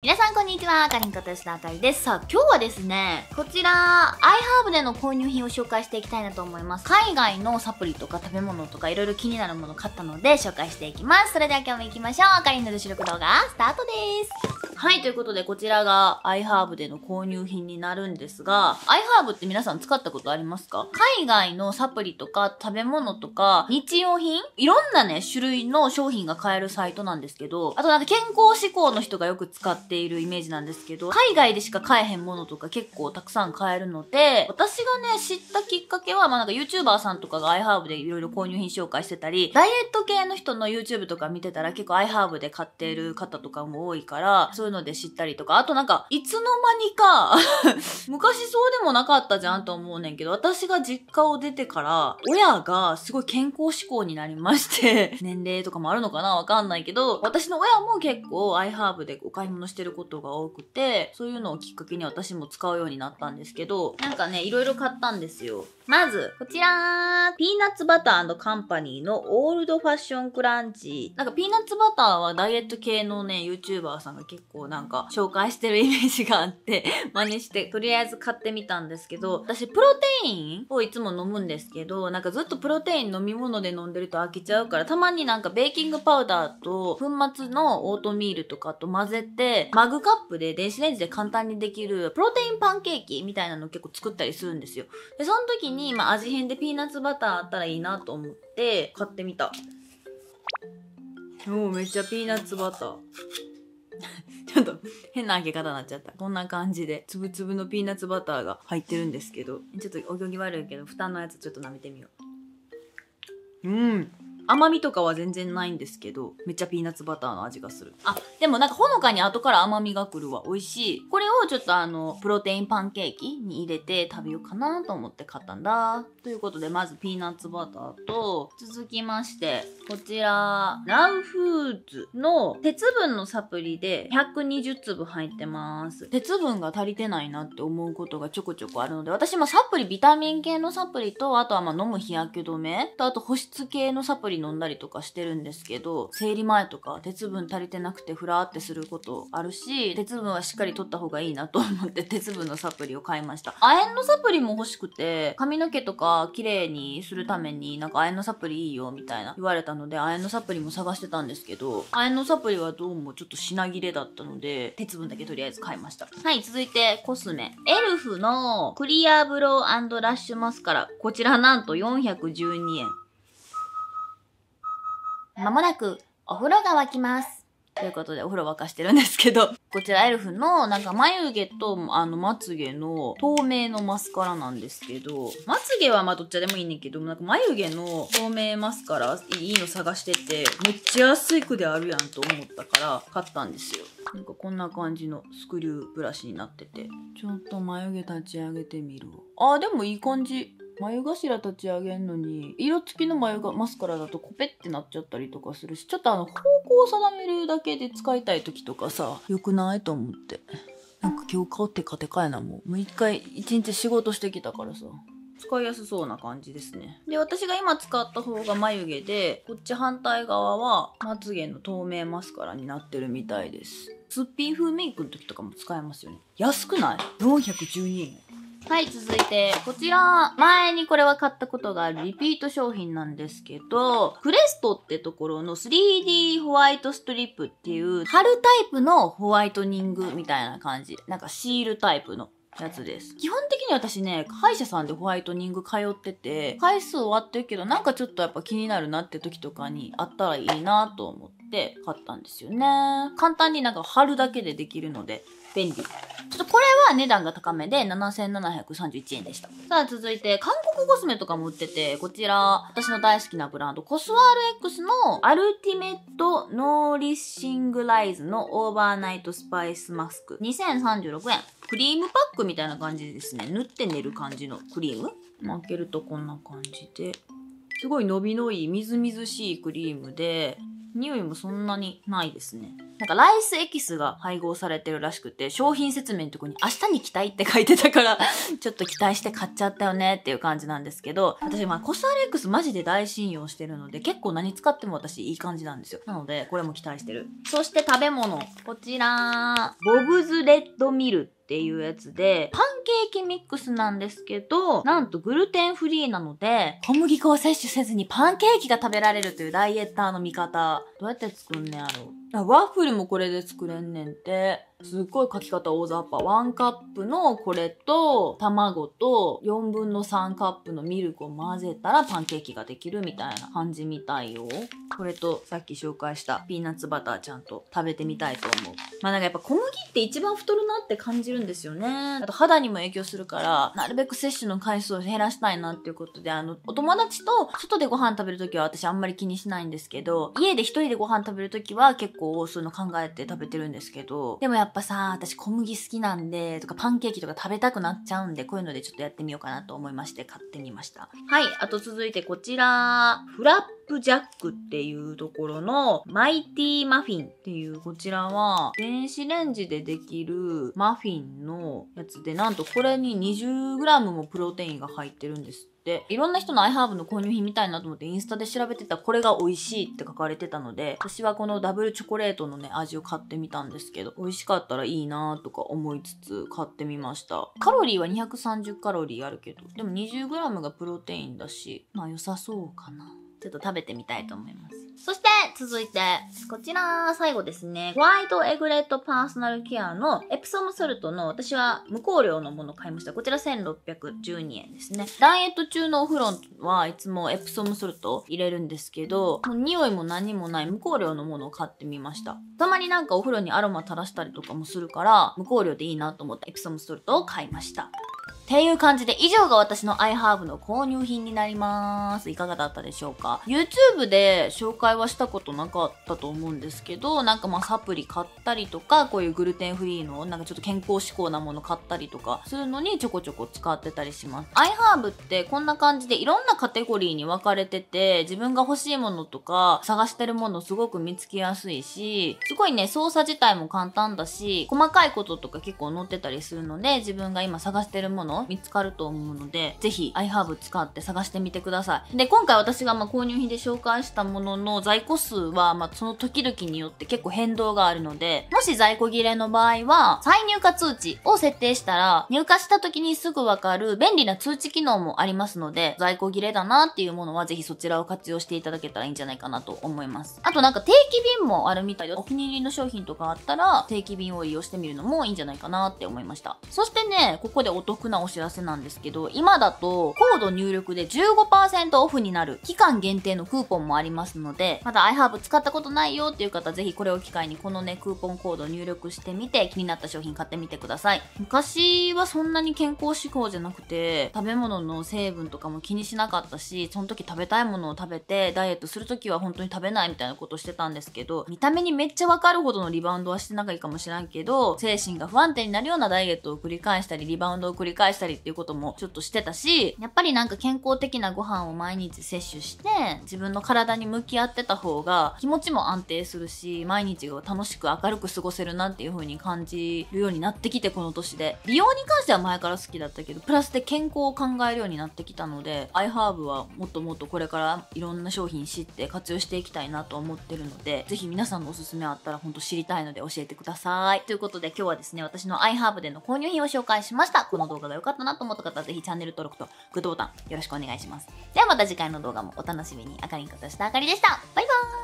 皆さんこんにちは、かりんことしたあかりです。さあ、今日はですね、こちら、アイハーブでの購入品を紹介していきたいなと思います。海外のサプリとか食べ物とかいろいろ気になるもの買ったので紹介していきます。それでは今日も行きましょう。あかりんの女子力動画、スタートです。はい、ということでこちらがアイハーブでの購入品になるんですが、アイハーブって皆さん使ったことありますか海外のサプリとか食べ物とか日用品いろんなね、種類の商品が買えるサイトなんですけど、あとなんか健康志向の人がよく使ってているイメージなんですけど、海外でしか買えへんものとか結構たくさん買えるので、私がね、知ったきっかけは、まあなんか YouTuber さんとかが iHerb でいろいろ購入品紹介してたり、ダイエット系の人の YouTube とか見てたら結構 iHerb で買っている方とかも多いから、そういうので知ったりとか、あとなんか、いつの間にか 昔そうでもなかったじゃんと思うねんけど、私が実家を出てから、親がすごい健康志向になりまして年齢とかもあるのかなわかんないけど、私の親も結構 iHerb でお買い物してしてることが多くて、そういうのをきっかけに私も使うようになったんですけど、なんかね、いろいろ買ったんですよ。まず、こちら、ピーナッツバターカンパニーのオールドファッションクランチ。なんかピーナッツバターはダイエット系のね、YouTuber さんが結構なんか紹介してるイメージがあって真似して、とりあえず買ってみたんですけど、私プロテインをいつも飲むんですけど、なんかずっとプロテイン飲み物で飲んでると飽きちゃうから、たまになんかベーキングパウダーと粉末のオートミールとかと混ぜて、マグカップで電子レンジで簡単にできるプロテインパンケーキみたいなのを結構作ったりするんですよ。で、その時にに、まあ、味変でピーナッツバターあったらいいなと思って買ってみたおおめっちゃピーナッツバター ちょっと変な開け方になっちゃったこんな感じでつぶつぶのピーナッツバターが入ってるんですけどちょっとお行儀悪いけど蓋のやつちょっと舐めてみよううん甘みとかは全然ないんですけど、めっちゃピーナッツバターの味がする。あ、でもなんかほのかに後から甘みが来るわ。美味しい。これをちょっとあの、プロテインパンケーキに入れて食べようかなと思って買ったんだ。ということで、まずピーナッツバターと、続きまして、こちら、ラウフーズの鉄分のサプリで120粒入ってます。鉄分が足りてないなって思うことがちょこちょこあるので、私もサプリ、ビタミン系のサプリと、あとはまあ飲む日焼け止めと、あと保湿系のサプリ飲んだりとかしてるんですけど、生理前とか鉄分足りてなくてふらーってすることあるし、鉄分はしっかり取った方がいいなと思って鉄分のサプリを買いました。亜鉛のサプリも欲しくて、髪の毛とか綺麗にするためになんか亜鉛のサプリいいよみたいな言われたので、亜鉛のサプリも探してたんですけど、亜鉛のサプリはどうもちょっと品切れだったので、鉄分だけとりあえず買いました。はい、続いてコスメ。エルフのクリアブローラッシュマスカラ。こちらなんと412円。まもなくお風呂が沸きます。ということで、お風呂沸かしてるんですけど、こちらエルフの、なんか眉毛と、あの、まつ毛の透明のマスカラなんですけど、まつ毛はまあどっちでもいいねんけど、なんか眉毛の透明マスカラ、いいの探してて、めっちゃ安い区であるやんと思ったから、買ったんですよ。なんかこんな感じのスクリューブラシになってて。ちょっと眉毛立ち上げてみるわ。あ、でもいい感じ。眉頭立ち上げんのに色付きの眉がマスカラだとコペってなっちゃったりとかするしちょっとあの方向を定めるだけで使いたい時とかさよくないと思ってなんか今日顔テカテカやなもうもう一回一日仕事してきたからさ使いやすそうな感じですね。で、私が今使った方が眉毛で、こっち反対側はまつげの透明マスカラになってるみたいです。すっぴん風メイクの時とかも使えますよね。安くない ?412 円。はい、続いて、こちら、前にこれは買ったことがあるリピート商品なんですけど、クレストってところの 3D ホワイトストリップっていう、貼るタイプのホワイトニングみたいな感じ。なんかシールタイプの。やつです。基本的に私ね、歯医者さんでホワイトニング通ってて、回数終わってるけど、なんかちょっとやっぱ気になるなって時とかにあったらいいなと思って買ったんですよね。簡単になんか貼るだけでできるので、便利。ちょっとこれは値段が高めで7731円でした。さあ続いて韓国コスメとかも売ってて、こちら私の大好きなブランドコスワール X のアルティメットノーリッシングライズのオーバーナイトスパイスマスク2036円。クリームパックみたいな感じですね。塗って寝る感じのクリーム。開けるとこんな感じで。すごい伸びのいいみずみずしいクリームで、匂いもそんなにないですね。なんかライスエキスが配合されてるらしくて、商品説明のとこに明日に期待って書いてたから ちょっと期待して買っちゃったよねっていう感じなんですけど、私まあコスアレックスマジで大信用してるので、結構何使っても私いい感じなんですよ。なので、これも期待してる。そして食べ物。こちら、ボブズレッドミルっていうやつで、パンケーキミックスなんですけど、なんとグルテンフリーなので、小麦粉を摂取せずにパンケーキが食べられるというダイエッターの味方。どうやって作んねやろうあワッフルもこれで作れんねんて。すっごい書き方大雑把。ワンカップのこれと、卵と、4分の3カップのミルクを混ぜたらパンケーキができるみたいな感じみたいよ。これと、さっき紹介したピーナッツバターちゃんと食べてみたいと思う。まあなんかやっぱ小麦って一番太るなって感じるんですよね。あと肌にも影響するから、なるべく摂取の回数を減らしたいなっていうことで、あの、お友達と外でご飯食べるときは私あんまり気にしないんですけど、家で一人でご飯食べるときは結構構そういうの考えて食べてるんですけど、でもやっぱさ、私小麦好きなんで、とかパンケーキとか食べたくなっちゃうんで、こういうのでちょっとやってみようかなと思いまして買ってみました。はい、あと続いてこちら、フラップジャックっていうところのマイティーマフィンっていうこちらは電子レンジでできるマフィンのやつでなんとこれに 20g もプロテインが入ってるんですって、いろんな人のアイハーブの購入品みたいなと思ってインスタで調べてたこれが美味しいって書かれてたので、私はこのダブルチョコレートのね、味を買ってみたんですけど、美味しかったらいいなとか思いつつ買ってみました。カロリーは230カロリーあるけど、でも 20g がプロテインだし、まあ良さそうかな。ちょっと食べてみたいと思います。そして、続いて、こちら、最後ですね。ホワイトエグレットパーソナルケアのエプソムソルトの、私は無香料のものを買いました。こちら1612円ですね。ダイエット中のお風呂はいつもエプソムソルト入れるんですけど、匂いも何もない無香料のものを買ってみました。たまになんかお風呂にアロマ垂らしたりとかもするから、無香料でいいなと思ってエプソムソルトを買いました。っていう感じで、以上が私の iHerb の購入品になります。いかがだったでしょうか ?YouTube で紹介はしたことなかったと思うんですけど、なんかまあサプリ買ったりとか、こういうグルテンフリーの、なんかちょっと健康志向なもの買ったりとかするのにちょこちょこ使ってたりします。iHerb ってこんな感じでいろんなカテゴリーに分かれてて、自分が欲しいものとか探してるものすごく見つけやすいし、すごいね、操作自体も簡単だし、細かいこととか結構載ってたりするので、自分が今探してるもの見つかると思うので、ぜひアイハーブ使って探してみてください。で、今回私がま購入品で紹介したものの在庫数はまその時々によって結構変動があるので、もし在庫切れの場合は、再入荷通知を設定したら、入荷した時にすぐわかる便利な通知機能もありますので、在庫切れだなっていうものはぜひそちらを活用していただけたらいいんじゃないかなと思います。あとなんか定期便もあるみたいで、お気に入りの商品とかあったら、定期便を利用してみるのもいいんじゃないかなって思いました。そしてね、ここでお得なおお知らせなんですけど、今だとコード入力で15%オフになる期間限定のクーポンもありますので、まだ iHerb 使ったことないよっていう方、ぜひこれを機会にこのね、クーポンコード入力してみて、気になった商品買ってみてください。昔はそんなに健康志向じゃなくて、食べ物の成分とかも気にしなかったし、その時食べたいものを食べて、ダイエットする時は本当に食べないみたいなことしてたんですけど、見た目にめっちゃわかるほどのリバウンドはしてないかもしれんけど、精神が不安定になるようなダイエットを繰り返したり、リバウンドを繰り返したり、したりっていうこともちょっとしてたし、やっぱりなんか健康的なご飯を毎日摂取して、自分の体に向き合ってた方が気持ちも安定するし、毎日を楽しく明るく過ごせるなっていう風に感じるようになってきて、この年で。美容に関しては前から好きだったけど、プラスで健康を考えるようになってきたので、アイハーブはもっともっとこれからいろんな商品知って活用していきたいなと思ってるので、ぜひ皆さんのおすすめあったら本当知りたいので教えてください。ということで今日はですね、私のアイハーブでの購入品を紹介しました。この動画が良かったなと思った方はぜひチャンネル登録とグッドボタンよろしくお願いします。ではまた次回の動画もお楽しみに。あかりんことしたあかりでした。バイバーイ